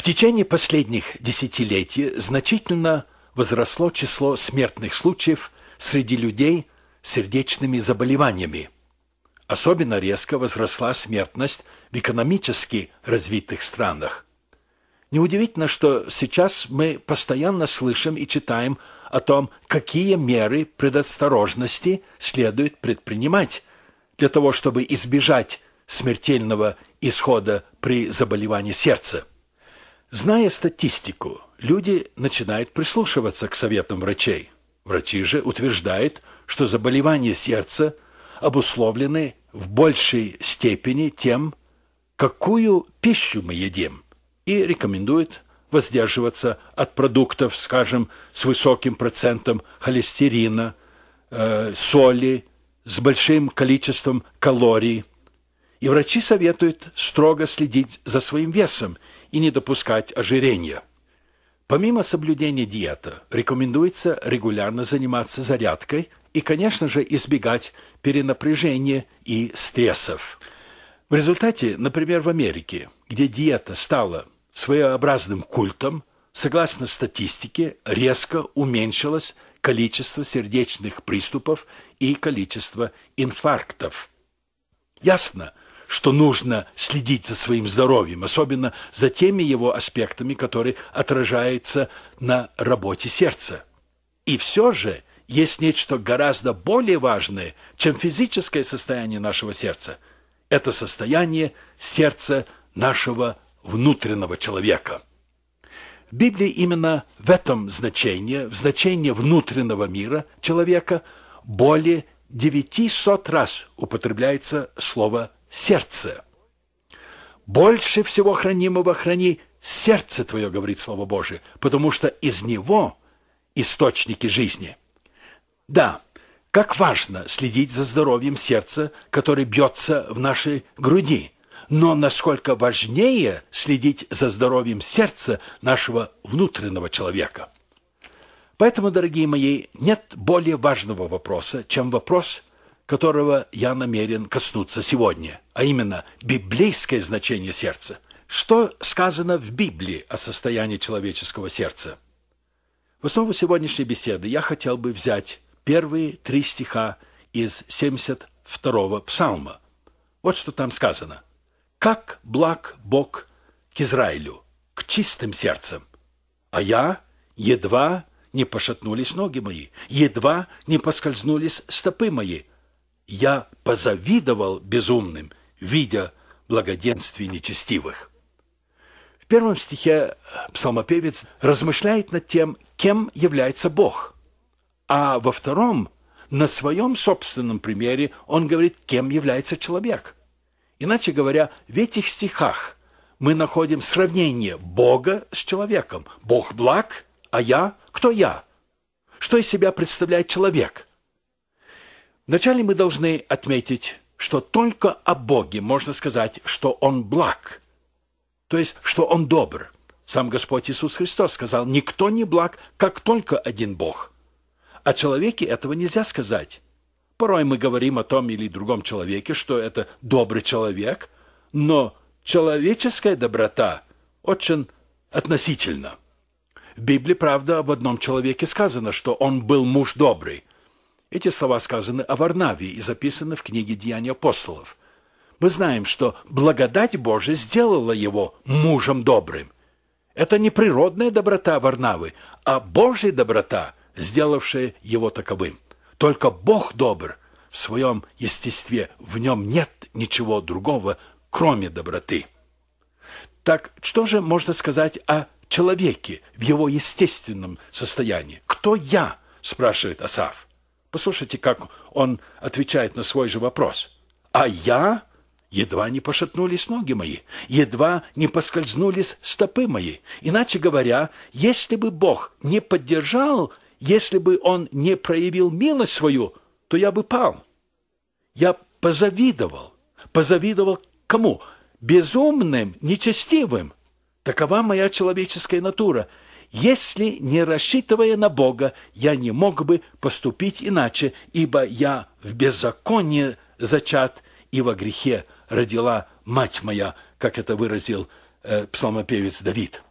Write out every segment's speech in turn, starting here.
В течение последних десятилетий значительно возросло число смертных случаев среди людей с сердечными заболеваниями. Особенно резко возросла смертность в экономически развитых странах. Неудивительно, что сейчас мы постоянно слышим и читаем о том, какие меры предосторожности следует предпринимать для того, чтобы избежать смертельного исхода при заболевании сердца. Зная статистику, люди начинают прислушиваться к советам врачей. Врачи же утверждают, что заболевания сердца обусловлены в большей степени тем, какую пищу мы едим, и рекомендуют воздерживаться от продуктов, скажем, с высоким процентом холестерина, э, соли, с большим количеством калорий. И врачи советуют строго следить за своим весом и не допускать ожирения. Помимо соблюдения диеты, рекомендуется регулярно заниматься зарядкой и, конечно же, избегать перенапряжения и стрессов. В результате, например, в Америке, где диета стала своеобразным культом, согласно статистике, резко уменьшилось количество сердечных приступов и количество инфарктов. Ясно, что нужно следить за своим здоровьем, особенно за теми его аспектами, которые отражаются на работе сердца. И все же есть нечто гораздо более важное, чем физическое состояние нашего сердца. Это состояние сердца нашего внутреннего человека. Библии именно в этом значении, в значении внутреннего мира человека, более 900 раз употребляется слово сердце. Больше всего хранимого храни сердце твое, говорит Слово Божие, потому что из него источники жизни. Да, как важно следить за здоровьем сердца, которое бьется в нашей груди, но насколько важнее следить за здоровьем сердца нашего внутреннего человека. Поэтому, дорогие мои, нет более важного вопроса, чем вопрос которого я намерен коснуться сегодня, а именно библейское значение сердца. Что сказано в Библии о состоянии человеческого сердца? В основу сегодняшней беседы я хотел бы взять первые три стиха из 72-го псалма. Вот что там сказано. «Как благ Бог к Израилю, к чистым сердцам, а я едва не пошатнулись ноги мои, едва не поскользнулись стопы мои я позавидовал безумным, видя благоденствие нечестивых. В первом стихе псалмопевец размышляет над тем, кем является Бог, а во втором, на своем собственном примере, он говорит, кем является человек. Иначе говоря, в этих стихах мы находим сравнение Бога с человеком. Бог благ, а я – кто я? Что из себя представляет человек – Вначале мы должны отметить, что только о Боге можно сказать, что Он благ, то есть, что Он добр. Сам Господь Иисус Христос сказал, никто не благ, как только один Бог. О человеке этого нельзя сказать. Порой мы говорим о том или другом человеке, что это добрый человек, но человеческая доброта очень относительна. В Библии, правда, об одном человеке сказано, что он был муж добрый – эти слова сказаны о Варнаве и записаны в книге «Деяния апостолов». Мы знаем, что благодать Божия сделала его мужем добрым. Это не природная доброта Варнавы, а Божья доброта, сделавшая его таковым. Только Бог добр в своем естестве, в нем нет ничего другого, кроме доброты. Так что же можно сказать о человеке в его естественном состоянии? «Кто я?» – спрашивает Асав. Послушайте, как он отвечает на свой же вопрос. «А я...» Едва не пошатнулись ноги мои, едва не поскользнулись стопы мои. Иначе говоря, если бы Бог не поддержал, если бы Он не проявил милость свою, то я бы пал. Я позавидовал. Позавидовал кому? Безумным, нечестивым. Такова моя человеческая натура. Если не рассчитывая на Бога, я не мог бы поступить иначе, ибо я в беззаконии зачат и во грехе родила мать моя, как это выразил э, псалмопевец Давид.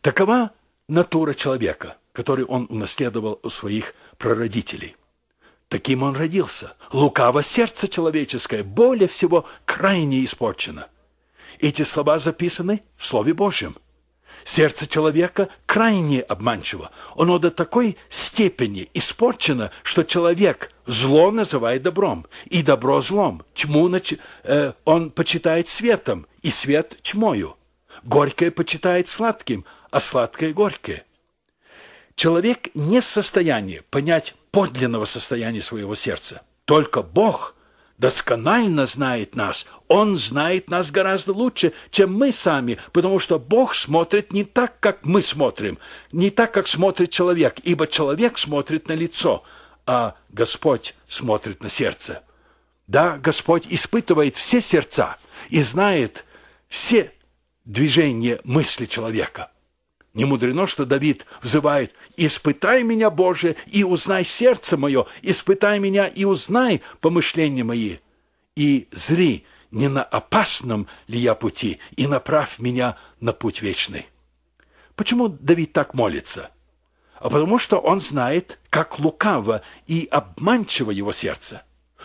Такова натура человека, который он унаследовал у своих прародителей. Таким он родился. Лукаво сердце человеческое, более всего крайне испорчено. Эти слова записаны в Слове Божьем. Сердце человека крайне обманчиво. Оно до такой степени испорчено, что человек зло называет добром, и добро злом. Тьму нач... э, он почитает светом, и свет тьмою. Горькое почитает сладким, а сладкое горькое. Человек не в состоянии понять подлинного состояния своего сердца. Только Бог – досконально знает нас. Он знает нас гораздо лучше, чем мы сами, потому что Бог смотрит не так, как мы смотрим, не так, как смотрит человек, ибо человек смотрит на лицо, а Господь смотрит на сердце. Да, Господь испытывает все сердца и знает все движения мысли человека. Не мудрено, что Давид взывает «Испытай меня, Боже, и узнай сердце мое, испытай меня и узнай помышления мои, и зри, не на опасном ли я пути, и направь меня на путь вечный». Почему Давид так молится? А потому что он знает, как лукаво и обманчиво его сердце.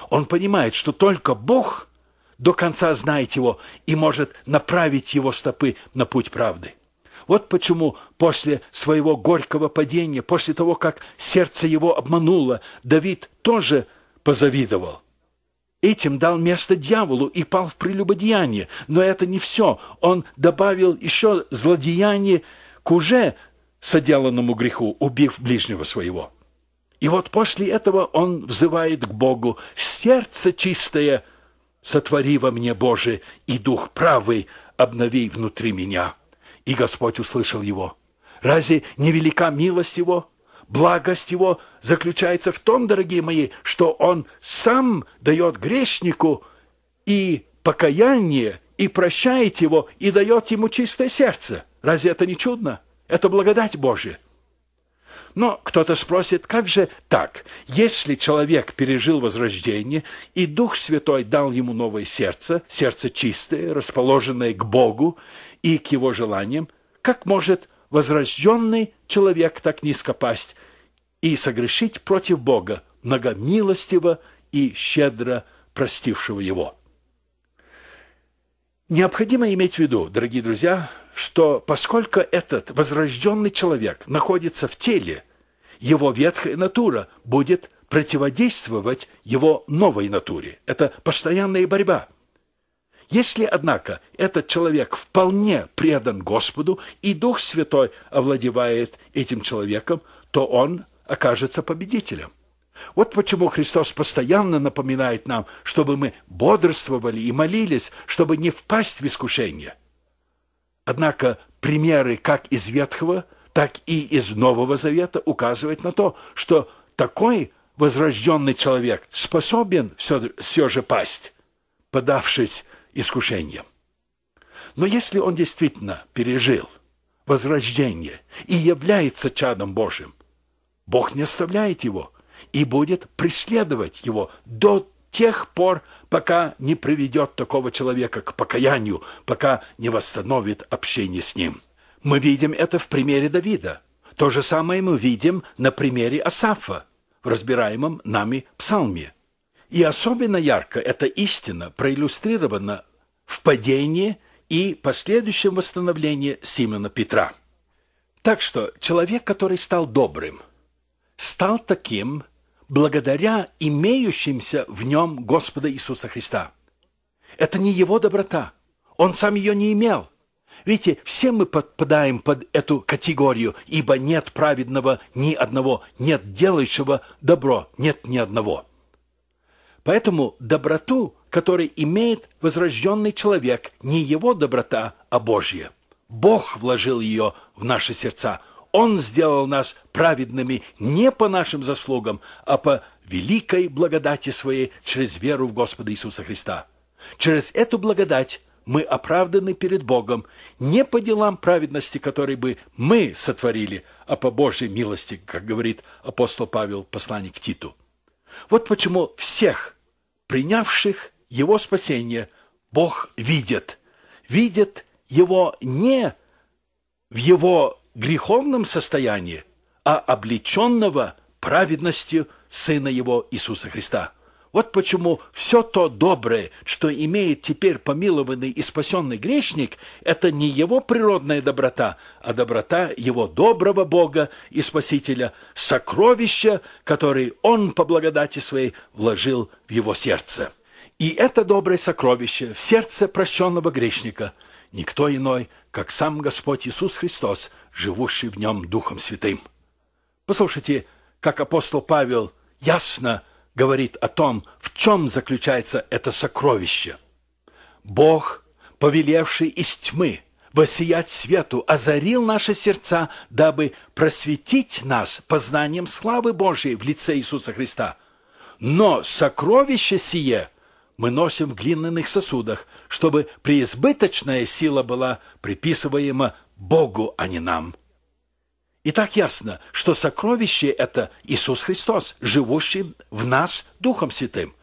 Он понимает, что только Бог до конца знает его и может направить его стопы на путь правды. Вот почему после своего горького падения, после того, как сердце его обмануло, Давид тоже позавидовал. Этим дал место дьяволу и пал в прелюбодеяние. Но это не все. Он добавил еще злодеяние к уже соделанному греху, убив ближнего своего. И вот после этого он взывает к Богу «Сердце чистое сотвори во мне, Боже, и дух правый обнови внутри меня» и Господь услышал его. Разве не велика милость его? Благость его заключается в том, дорогие мои, что он сам дает грешнику и покаяние, и прощает его, и дает ему чистое сердце. Разве это не чудно? Это благодать Божия. Но кто-то спросит, как же так? Если человек пережил возрождение, и Дух Святой дал ему новое сердце, сердце чистое, расположенное к Богу, и к его желаниям, как может возрожденный человек так низко пасть и согрешить против Бога, многомилостиво и щедро простившего его. Необходимо иметь в виду, дорогие друзья, что поскольку этот возрожденный человек находится в теле, его ветхая натура будет противодействовать его новой натуре. Это постоянная борьба – если, однако, этот человек вполне предан Господу, и Дух Святой овладевает этим человеком, то он окажется победителем. Вот почему Христос постоянно напоминает нам, чтобы мы бодрствовали и молились, чтобы не впасть в искушение. Однако примеры как из Ветхого, так и из Нового Завета указывают на то, что такой возрожденный человек способен все, все же пасть, подавшись искушением. Но если он действительно пережил возрождение и является чадом Божьим, Бог не оставляет его и будет преследовать его до тех пор, пока не приведет такого человека к покаянию, пока не восстановит общение с ним. Мы видим это в примере Давида. То же самое мы видим на примере Асафа в разбираемом нами псалме. И особенно ярко эта истина проиллюстрирована в падении и последующем восстановлении Симона Петра. Так что человек, который стал добрым, стал таким благодаря имеющимся в нем Господа Иисуса Христа. Это не его доброта, он сам ее не имел. Видите, все мы подпадаем под эту категорию, ибо нет праведного ни одного, нет делающего добро, нет ни одного. Поэтому доброту который имеет возрожденный человек, не его доброта, а Божья. Бог вложил ее в наши сердца. Он сделал нас праведными не по нашим заслугам, а по великой благодати своей через веру в Господа Иисуса Христа. Через эту благодать мы оправданы перед Богом не по делам праведности, которые бы мы сотворили, а по Божьей милости, как говорит апостол Павел, в послании к Титу. Вот почему всех, принявших его спасение Бог видит. Видит его не в его греховном состоянии, а облеченного праведностью Сына Его Иисуса Христа. Вот почему все то доброе, что имеет теперь помилованный и спасенный грешник, это не его природная доброта, а доброта его доброго Бога и Спасителя, сокровища, которые он по благодати своей вложил в его сердце. И это доброе сокровище в сердце прощенного грешника никто иной, как сам Господь Иисус Христос, живущий в нем Духом Святым. Послушайте, как апостол Павел ясно говорит о том, в чем заключается это сокровище. Бог, повелевший из тьмы воссиять свету, озарил наши сердца, дабы просветить нас познанием славы Божией в лице Иисуса Христа. Но сокровище сие – мы носим в глиняных сосудах, чтобы преизбыточная сила была приписываема Богу, а не нам. И так ясно, что сокровище – это Иисус Христос, живущий в нас Духом Святым.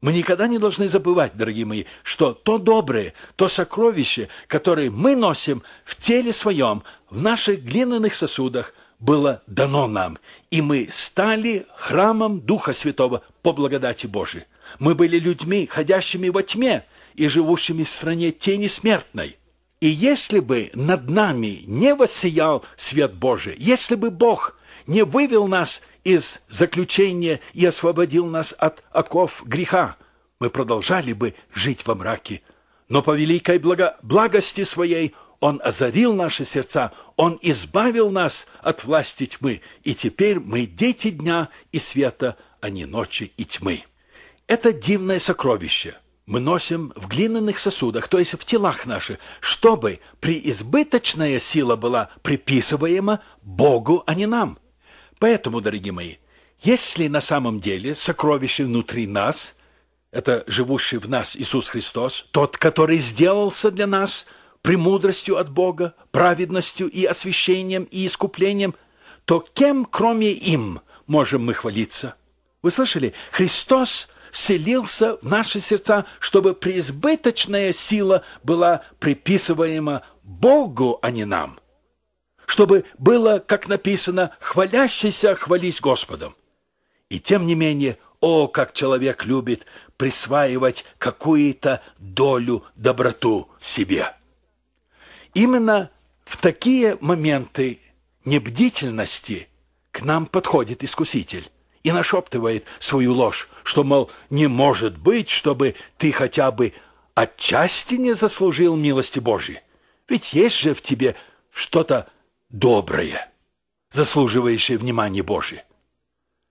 Мы никогда не должны забывать, дорогие мои, что то доброе, то сокровище, которое мы носим в теле своем, в наших глиняных сосудах, было дано нам, и мы стали храмом Духа Святого по благодати Божией. Мы были людьми, ходящими во тьме и живущими в стране тени смертной. И если бы над нами не воссиял свет Божий, если бы Бог не вывел нас из заключения и освободил нас от оков греха, мы продолжали бы жить во мраке. Но по великой благо... благости своей Он озарил наши сердца, Он избавил нас от власти тьмы, и теперь мы дети дня и света, а не ночи и тьмы. Это дивное сокровище мы носим в глиняных сосудах, то есть в телах наших, чтобы преизбыточная сила была приписываема Богу, а не нам. Поэтому, дорогие мои, если на самом деле сокровище внутри нас – это живущий в нас Иисус Христос, тот, который сделался для нас премудростью от Бога, праведностью и освящением и искуплением, то кем, кроме им, можем мы хвалиться? Вы слышали? Христос – вселился в наши сердца, чтобы преизбыточная сила была приписываема Богу, а не нам. Чтобы было, как написано, «хвалящийся хвались Господом». И тем не менее, о, как человек любит присваивать какую-то долю доброту себе. Именно в такие моменты небдительности к нам подходит искуситель и нашептывает свою ложь, что, мол, не может быть, чтобы ты хотя бы отчасти не заслужил милости Божьей. Ведь есть же в тебе что-то доброе, заслуживающее внимания Божье.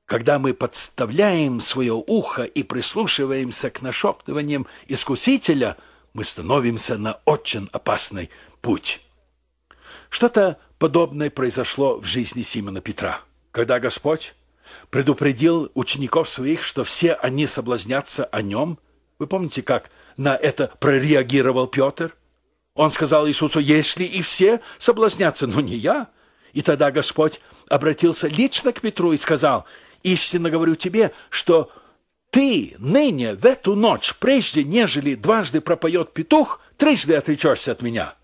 Когда мы подставляем свое ухо и прислушиваемся к нашептываниям искусителя, мы становимся на очень опасный путь. Что-то подобное произошло в жизни Симона Петра. Когда Господь предупредил учеников своих, что все они соблазнятся о нем. Вы помните, как на это прореагировал Петр? Он сказал Иисусу, если и все соблазнятся, но не я. И тогда Господь обратился лично к Петру и сказал, истинно говорю тебе, что ты ныне, в эту ночь, прежде нежели дважды пропоет петух, трижды отречешься от меня.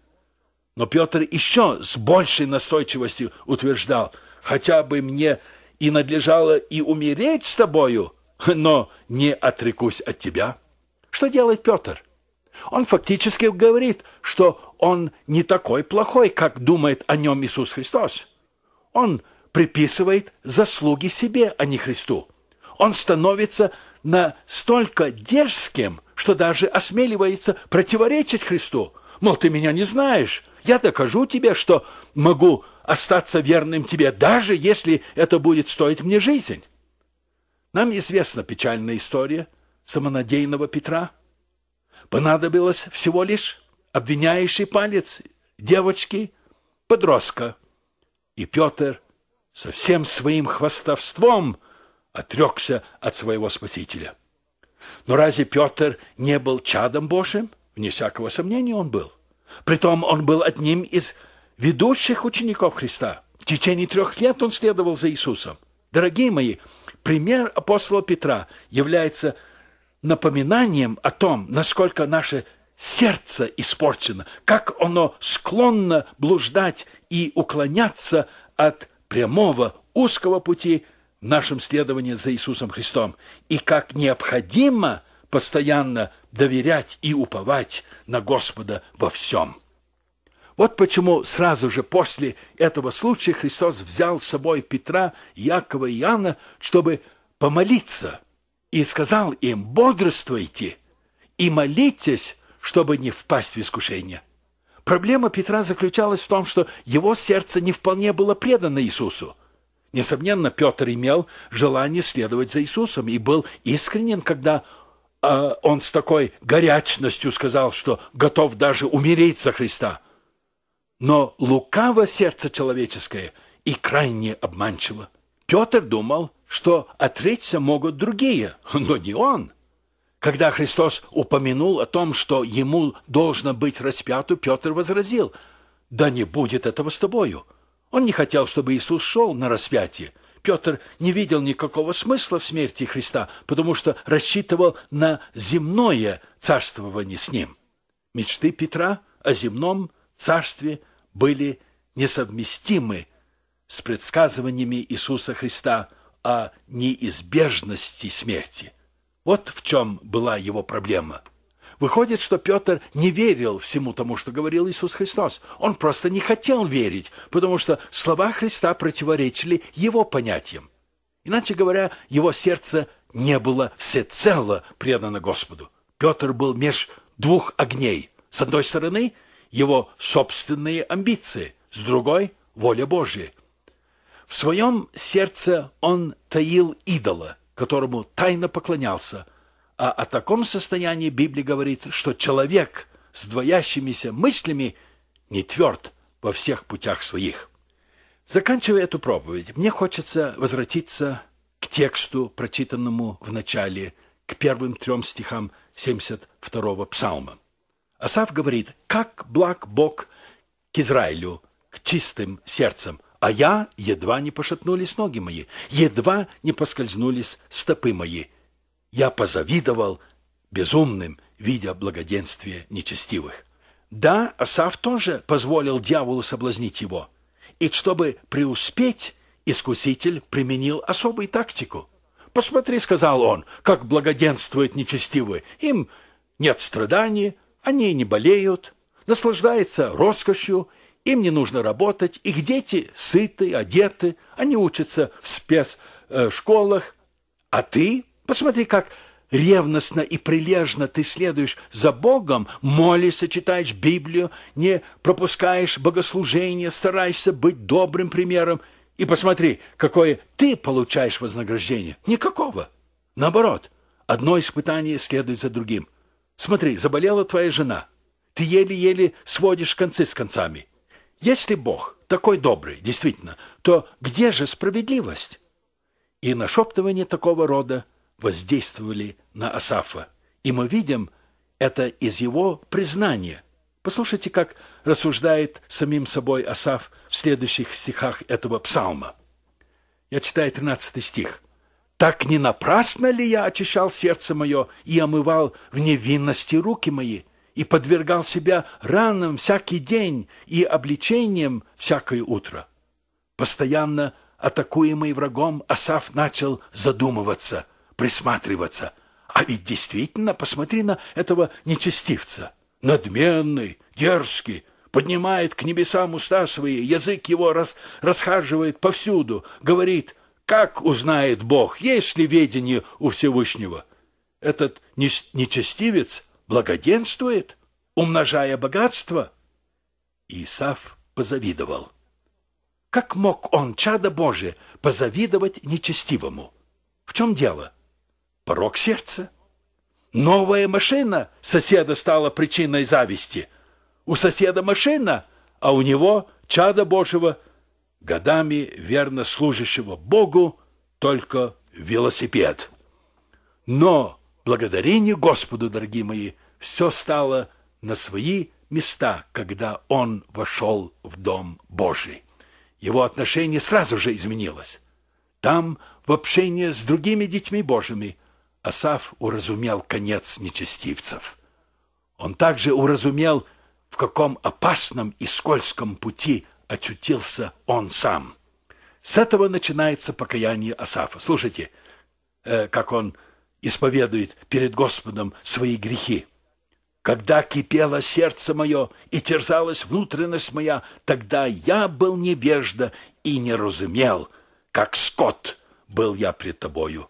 Но Петр еще с большей настойчивостью утверждал, хотя бы мне и надлежало и умереть с тобою, но не отрекусь от тебя. Что делает Петр? Он фактически говорит, что он не такой плохой, как думает о нем Иисус Христос. Он приписывает заслуги себе, а не Христу. Он становится настолько дерзким, что даже осмеливается противоречить Христу. Мол, ты меня не знаешь, я докажу тебе, что могу остаться верным тебе, даже если это будет стоить мне жизнь. Нам известна печальная история самонадеянного Петра. Понадобилось всего лишь обвиняющий палец девочки, подростка. И Петр со всем своим хвастовством отрекся от своего Спасителя. Но разве Петр не был чадом Божьим? Вне всякого сомнения он был. Притом он был одним из ведущих учеников Христа. В течение трех лет он следовал за Иисусом. Дорогие мои, пример апостола Петра является напоминанием о том, насколько наше сердце испорчено, как оно склонно блуждать и уклоняться от прямого узкого пути в нашем следовании за Иисусом Христом, и как необходимо постоянно доверять и уповать на Господа во всем. Вот почему сразу же после этого случая Христос взял с собой Петра, Якова и Иоанна, чтобы помолиться, и сказал им, бодрствуйте и молитесь, чтобы не впасть в искушение. Проблема Петра заключалась в том, что его сердце не вполне было предано Иисусу. Несомненно, Петр имел желание следовать за Иисусом и был искренен, когда э, он с такой горячностью сказал, что готов даже умереть за Христа – но лукаво сердце человеческое и крайне обманчиво. Петр думал, что отречься могут другие, но не он. Когда Христос упомянул о том, что ему должно быть распяту, Петр возразил, «Да не будет этого с тобою». Он не хотел, чтобы Иисус шел на распятие. Петр не видел никакого смысла в смерти Христа, потому что рассчитывал на земное царствование с ним. Мечты Петра о земном царстве – были несовместимы с предсказаниями Иисуса Христа о неизбежности смерти. Вот в чем была его проблема. Выходит, что Петр не верил всему тому, что говорил Иисус Христос. Он просто не хотел верить, потому что слова Христа противоречили его понятиям. Иначе говоря, его сердце не было всецело предано Господу. Петр был меж двух огней. С одной стороны – его собственные амбиции, с другой – воля Божья. В своем сердце он таил идола, которому тайно поклонялся, а о таком состоянии Библия говорит, что человек с двоящимися мыслями не тверд во всех путях своих. Заканчивая эту проповедь, мне хочется возвратиться к тексту, прочитанному в начале, к первым трем стихам 72-го псалма. Асав говорит, как благ Бог к Израилю, к чистым сердцам, а я едва не пошатнулись ноги мои, едва не поскользнулись стопы мои. Я позавидовал безумным, видя благоденствие нечестивых. Да, Асав тоже позволил дьяволу соблазнить его. И чтобы преуспеть, искуситель применил особую тактику. «Посмотри», — сказал он, — «как благоденствуют нечестивые. Им нет страданий, они не болеют, наслаждаются роскошью, им не нужно работать, их дети сыты, одеты, они учатся в спецшколах. Э, а ты, посмотри, как ревностно и прилежно ты следуешь за Богом, молишься, читаешь Библию, не пропускаешь богослужения, стараешься быть добрым примером. И посмотри, какое ты получаешь вознаграждение. Никакого. Наоборот, одно испытание следует за другим – Смотри, заболела твоя жена. Ты еле-еле сводишь концы с концами. Если Бог такой добрый, действительно, то где же справедливость? И нашептывания такого рода воздействовали на Асафа. И мы видим это из его признания. Послушайте, как рассуждает самим собой Асаф в следующих стихах этого псалма. Я читаю 13 стих. Так не напрасно ли я очищал сердце мое и омывал в невинности руки мои, и подвергал себя ранам всякий день и обличениям всякое утро? Постоянно атакуемый врагом Асав начал задумываться, присматриваться. А ведь действительно, посмотри на этого нечестивца. Надменный, дерзкий, поднимает к небесам уста свои, язык его рас, расхаживает повсюду, говорит – как узнает Бог, есть ли ведение у Всевышнего? Этот нечестивец благоденствует, умножая богатство? Исаф позавидовал. Как мог он, чадо Божие, позавидовать нечестивому? В чем дело? Порог сердца. Новая машина соседа стала причиной зависти. У соседа машина, а у него, чада Божьего, годами верно служащего Богу только велосипед. Но благодарение Господу, дорогие мои, все стало на свои места, когда он вошел в Дом Божий. Его отношение сразу же изменилось. Там, в общении с другими детьми Божьими, Асав уразумел конец нечестивцев. Он также уразумел, в каком опасном и скользком пути очутился он сам. С этого начинается покаяние Асафа. Слушайте, э, как он исповедует перед Господом свои грехи. Когда кипело сердце мое и терзалась внутренность моя, тогда я был невежда и не разумел, как скот был я пред тобою.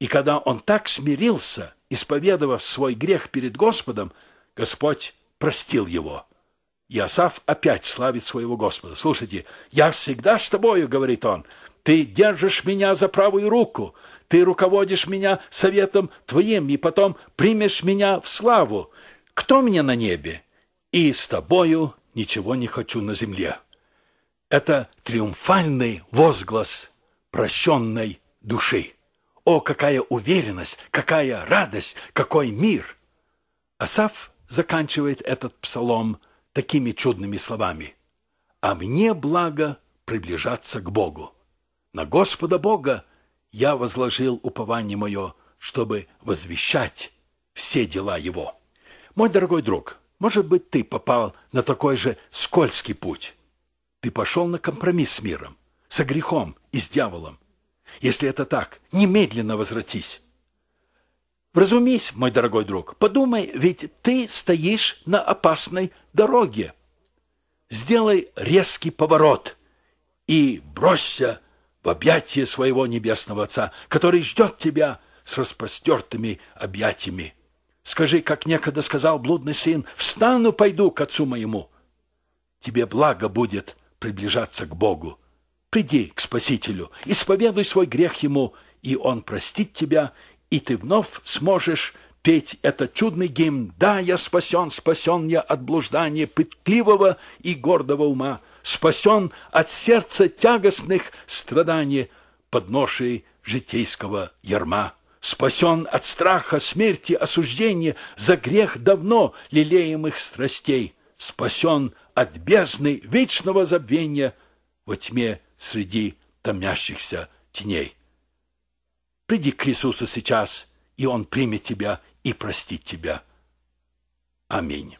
И когда он так смирился, исповедовав свой грех перед Господом, Господь простил его. Иосаф опять славит своего Господа. Слушайте, «Я всегда с тобою», — говорит он, — «ты держишь меня за правую руку, ты руководишь меня советом твоим, и потом примешь меня в славу. Кто мне на небе? И с тобою ничего не хочу на земле». Это триумфальный возглас прощенной души. О, какая уверенность, какая радость, какой мир! Асав заканчивает этот псалом – такими чудными словами. «А мне благо приближаться к Богу. На Господа Бога я возложил упование мое, чтобы возвещать все дела Его». Мой дорогой друг, может быть, ты попал на такой же скользкий путь. Ты пошел на компромисс с миром, со грехом и с дьяволом. Если это так, немедленно возвратись. Вразумись, мой дорогой друг, подумай, ведь ты стоишь на опасной дороге. Сделай резкий поворот и бросься в объятия своего небесного Отца, который ждет тебя с распростертыми объятиями. Скажи, как некогда сказал блудный сын, «Встану, пойду к Отцу моему». Тебе благо будет приближаться к Богу. Приди к Спасителю, исповедуй свой грех Ему, и Он простит тебя и ты вновь сможешь петь этот чудный гимн. Да, я спасен, спасен я от блуждания пытливого и гордого ума, спасен от сердца тягостных страданий под ношей житейского ярма. Спасен от страха, смерти, осуждения за грех давно лелеемых страстей. Спасен от бездны вечного забвения во тьме среди томящихся теней. Приди к Иисусу сейчас, и Он примет тебя и простит тебя. Аминь.